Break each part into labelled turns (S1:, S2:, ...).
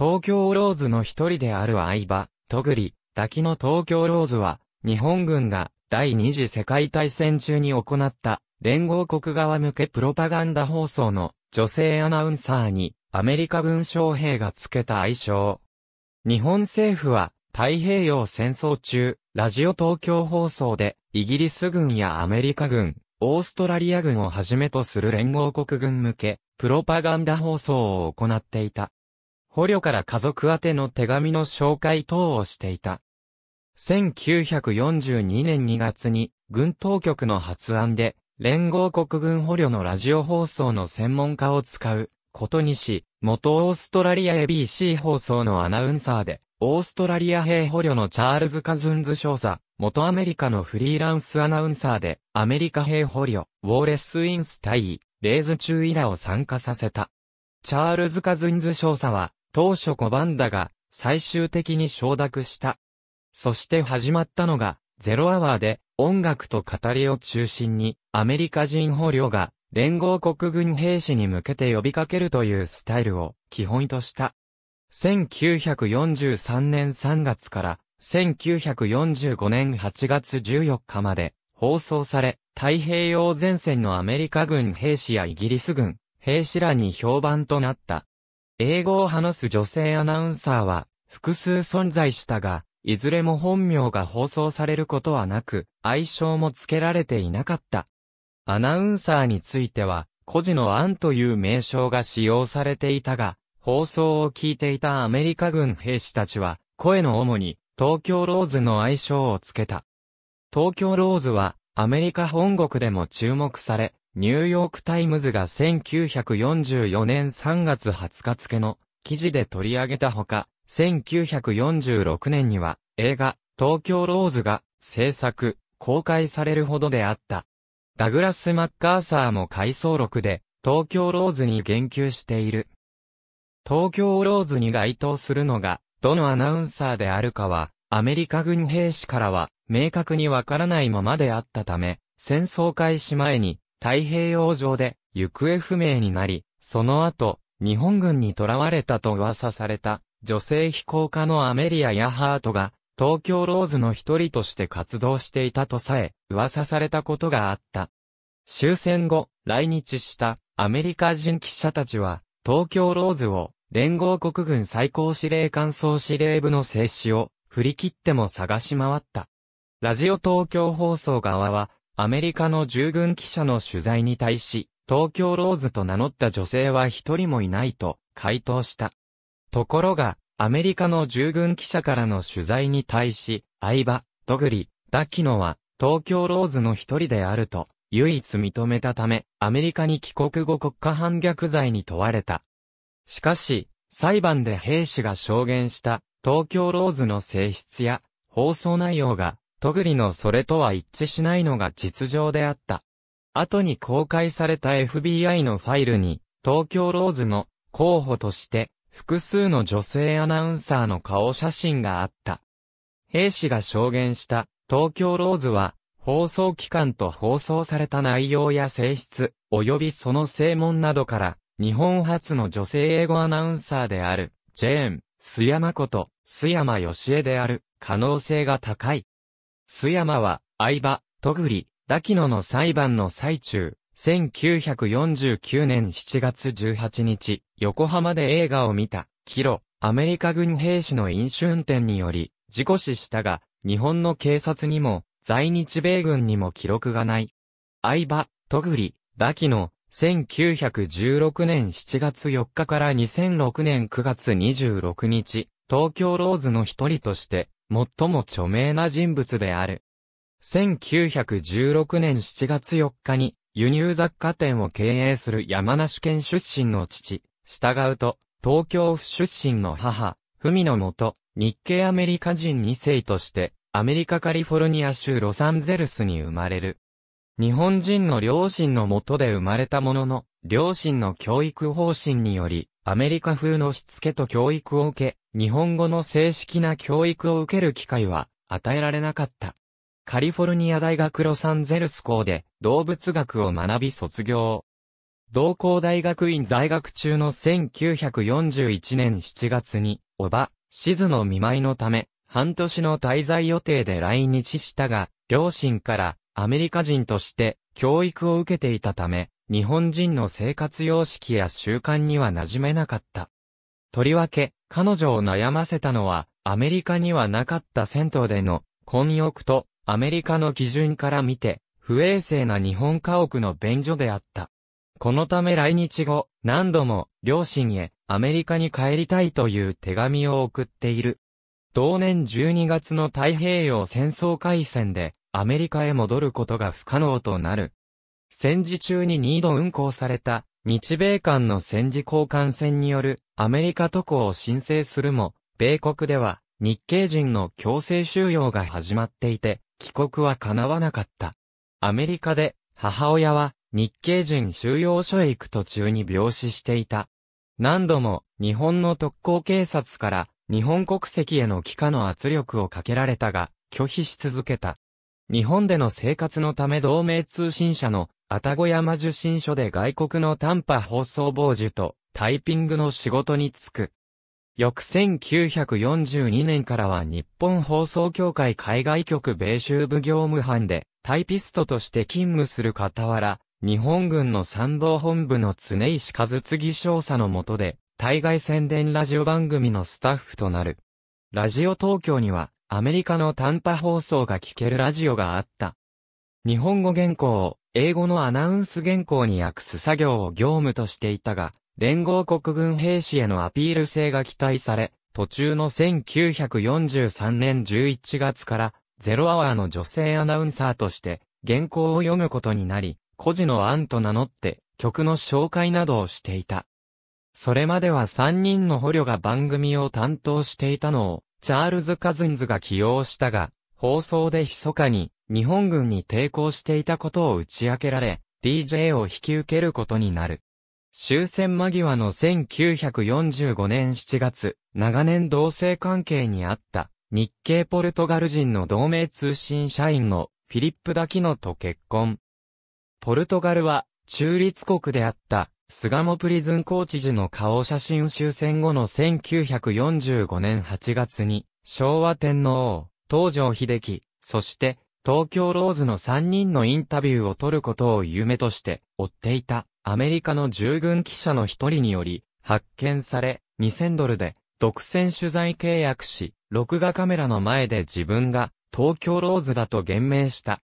S1: 東京ローズの一人である相場、ぐり、滝の東京ローズは、日本軍が第二次世界大戦中に行った連合国側向けプロパガンダ放送の女性アナウンサーにアメリカ軍将兵が付けた愛称。日本政府は太平洋戦争中、ラジオ東京放送でイギリス軍やアメリカ軍、オーストラリア軍をはじめとする連合国軍向けプロパガンダ放送を行っていた。捕虜から家族宛ての手紙の紹介等をしていた。1942年2月に、軍当局の発案で、連合国軍捕虜のラジオ放送の専門家を使う、ことにし、元オーストラリア ABC 放送のアナウンサーで、オーストラリア兵捕虜のチャールズ・カズンズ少佐、元アメリカのフリーランスアナウンサーで、アメリカ兵捕虜、ウォーレス・ウィンス対、レーズ中イらを参加させた。チャールズ・カズンズ少佐は、当初拒んだが、最終的に承諾した。そして始まったのが、ゼロアワーで、音楽と語りを中心に、アメリカ人捕虜が、連合国軍兵士に向けて呼びかけるというスタイルを基本とした。1943年3月から1945年8月14日まで放送され、太平洋前線のアメリカ軍兵士やイギリス軍兵士らに評判となった英語を話す女性アナウンサーは複数存在したが、いずれも本名が放送されることはなく、愛称も付けられていなかった。アナウンサーについては、孤児のアンという名称が使用されていたが、放送を聞いていたアメリカ軍兵士たちは、声の主に東京ローズの愛称を付けた。東京ローズはアメリカ本国でも注目され、ニューヨークタイムズが1944年3月20日付の記事で取り上げたほか、1946年には映画東京ローズが制作、公開されるほどであった。ダグラス・マッカーサーも回想録で東京ローズに言及している。東京ローズに該当するのが、どのアナウンサーであるかは、アメリカ軍兵士からは明確にわからないままであったため、戦争開始前に太平洋上で行方不明になり、その後、日本軍に囚われたと噂された女性飛行家のアメリア・ヤハートが東京ローズの一人として活動していたとさえ噂されたことがあった。終戦後、来日したアメリカ人記者たちは東京ローズを連合国軍最高司令官総司令部の静止を振り切っても探し回った。ラジオ東京放送側はアメリカの従軍記者の取材に対し、東京ローズと名乗った女性は一人もいないと回答した。ところが、アメリカの従軍記者からの取材に対し、相葉、ドグリ、ダキノは、東京ローズの一人であると、唯一認めたため、アメリカに帰国後国家反逆罪に問われた。しかし、裁判で兵士が証言した、東京ローズの性質や、放送内容が、トグリのそれとは一致しないのが実情であった。後に公開された FBI のファイルに、東京ローズの候補として、複数の女性アナウンサーの顔写真があった。兵士が証言した東京ローズは、放送期間と放送された内容や性質、及びその正門などから、日本初の女性英語アナウンサーである、ジェーン、須山こと、須山義江である、可能性が高い。須山は、相場、戸栗、滝野の裁判の最中、1949年7月18日、横浜で映画を見た、キロ、アメリカ軍兵士の飲酒運転により、事故死したが、日本の警察にも、在日米軍にも記録がない。相場、ぐり、ダキの、1916年7月4日から2006年9月26日、東京ローズの一人として、最も著名な人物である。1916年7月4日に輸入雑貨店を経営する山梨県出身の父、従うと、東京府出身の母、文のもと、日系アメリカ人2世として、アメリカカリフォルニア州ロサンゼルスに生まれる。日本人の両親のもとで生まれたものの、両親の教育方針により、アメリカ風のしつけと教育を受け、日本語の正式な教育を受ける機会は与えられなかった。カリフォルニア大学ロサンゼルス校で動物学を学び卒業。同校大学院在学中の1941年7月に、おば、静の見舞いのため、半年の滞在予定で来日したが、両親からアメリカ人として教育を受けていたため、日本人の生活様式や習慣には馴染めなかった。とりわけ、彼女を悩ませたのは、アメリカにはなかった銭湯での、混浴と、アメリカの基準から見て、不衛生な日本家屋の便所であった。このため来日後、何度も、両親へ、アメリカに帰りたいという手紙を送っている。同年12月の太平洋戦争開戦で、アメリカへ戻ることが不可能となる。戦時中に2度運航された、日米間の戦時交換船によるアメリカ渡航を申請するも、米国では日系人の強制収容が始まっていて、帰国は叶わなかった。アメリカで母親は日系人収容所へ行く途中に病死していた。何度も日本の特攻警察から日本国籍への帰化の圧力をかけられたが拒否し続けた。日本での生活のため同盟通信社の愛宕山受信所で外国の短波放送傍受とタイピングの仕事に就く。翌1942年からは日本放送協会海外局米州部業務班でタイピストとして勤務する傍ら、日本軍の参謀本部の常石和次少佐の下で、対外宣伝ラジオ番組のスタッフとなる。ラジオ東京にはアメリカの短波放送が聞けるラジオがあった。日本語原稿を英語のアナウンス原稿に訳す作業を業務としていたが、連合国軍兵士へのアピール性が期待され、途中の1943年11月からゼロアワーの女性アナウンサーとして原稿を読むことになり、孤児のアンと名乗って曲の紹介などをしていた。それまでは3人の捕虜が番組を担当していたのをチャールズ・カズンズが起用したが、放送で密かに日本軍に抵抗していたことを打ち明けられ、DJ を引き受けることになる。終戦間際の1945年7月、長年同性関係にあった日系ポルトガル人の同盟通信社員のフィリップ・ダキノと結婚。ポルトガルは中立国であったスガモプリズンコーチ時の顔写真終戦後の1945年8月に昭和天皇、東条秀樹、そして東京ローズの3人のインタビューを取ることを夢として追っていたアメリカの従軍記者の一人により発見され2000ドルで独占取材契約し録画カメラの前で自分が東京ローズだと言明した。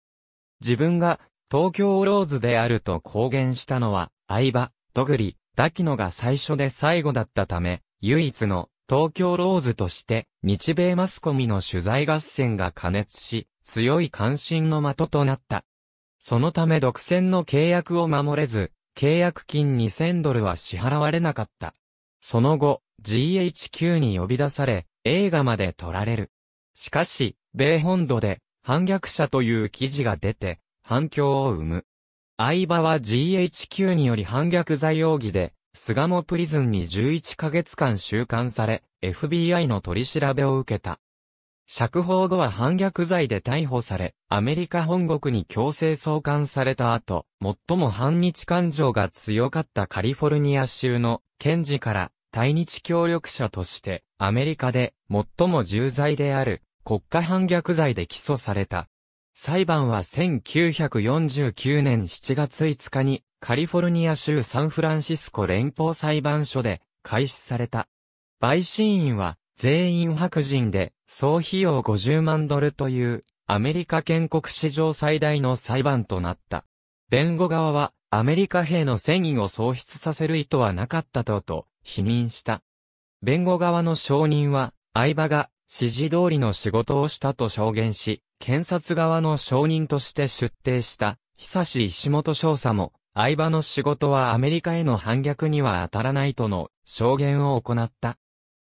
S1: 自分が東京ローズであると公言したのは相場、ドグリ、ダキノが最初で最後だったため唯一の東京ローズとして日米マスコミの取材合戦が加熱し、強い関心の的となった。そのため独占の契約を守れず、契約金2000ドルは支払われなかった。その後、GHQ に呼び出され、映画まで撮られる。しかし、米本土で、反逆者という記事が出て、反響を生む。相場は GHQ により反逆罪容疑で、菅野プリズンに11ヶ月間収監され、FBI の取り調べを受けた。釈放後は反逆罪で逮捕され、アメリカ本国に強制送還された後、最も反日感情が強かったカリフォルニア州の検事から対日協力者として、アメリカで最も重罪である国家反逆罪で起訴された。裁判は1949年7月5日にカリフォルニア州サンフランシスコ連邦裁判所で開始された。陪審員は全員白人で総費用50万ドルというアメリカ建国史上最大の裁判となった。弁護側はアメリカ兵の戦意を喪失させる意図はなかったとと否認した。弁護側の証人は相場が指示通りの仕事をしたと証言し、検察側の証人として出廷した、久し石本少佐も、相場の仕事はアメリカへの反逆には当たらないとの証言を行った。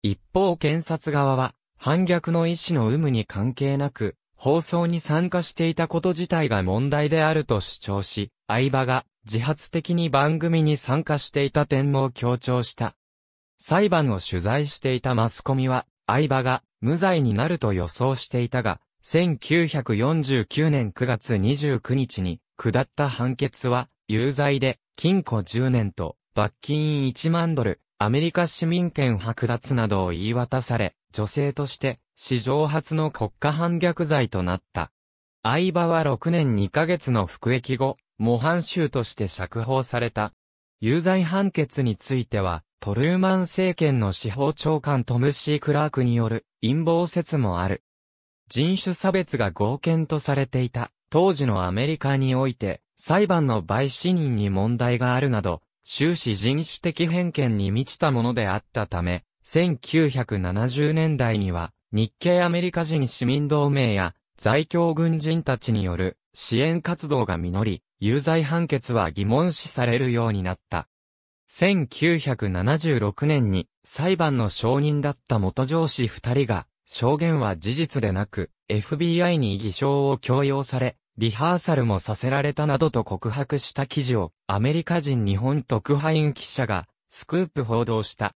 S1: 一方検察側は、反逆の意思の有無に関係なく、放送に参加していたこと自体が問題であると主張し、相場が自発的に番組に参加していた点も強調した。裁判を取材していたマスコミは、相場が無罪になると予想していたが、1949年9月29日に下った判決は有罪で禁錮10年と罰金1万ドル、アメリカ市民権剥奪などを言い渡され、女性として史上初の国家反逆罪となった。相場は6年2ヶ月の服役後、模範囚として釈放された。有罪判決については、トルーマン政権の司法長官トム・シー・クラークによる陰謀説もある。人種差別が合憲とされていた。当時のアメリカにおいて、裁判の陪死人に問題があるなど、終始人種的偏見に満ちたものであったため、1970年代には、日系アメリカ人市民同盟や、在京軍人たちによる支援活動が実り、有罪判決は疑問視されるようになった。1976年に裁判の証人だった元上司二人が証言は事実でなく、FBI に偽証を強要され、リハーサルもさせられたなどと告白した記事をアメリカ人日本特派員記者がスクープ報道した。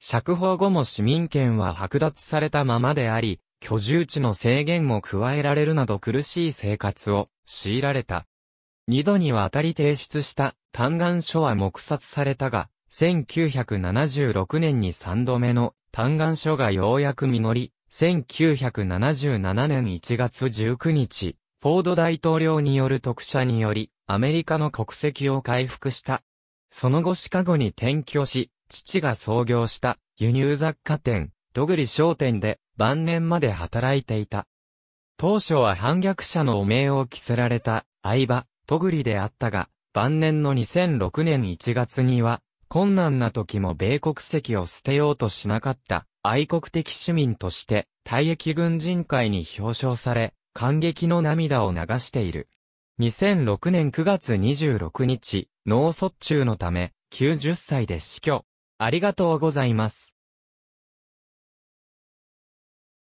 S1: 釈放後も市民権は剥奪されたままであり、居住地の制限も加えられるなど苦しい生活を強いられた。二度にわたり提出した嘆願書は黙殺されたが、1976年に三度目の嘆願書がようやく実り、1977年1月19日、フォード大統領による特赦により、アメリカの国籍を回復した。その後シカゴに転居し、父が創業した輸入雑貨店、ドグリ商店で晩年まで働いていた。当初は反逆者の汚名を着せられた相場、トグリであったが、晩年の2006年1月には、困難な時も米国籍を捨てようとしなかった愛国的市民として、退役軍人会に表彰され、感激の涙を流している。2006年9月26日、脳卒中のため、90歳で死去。ありがとうございます。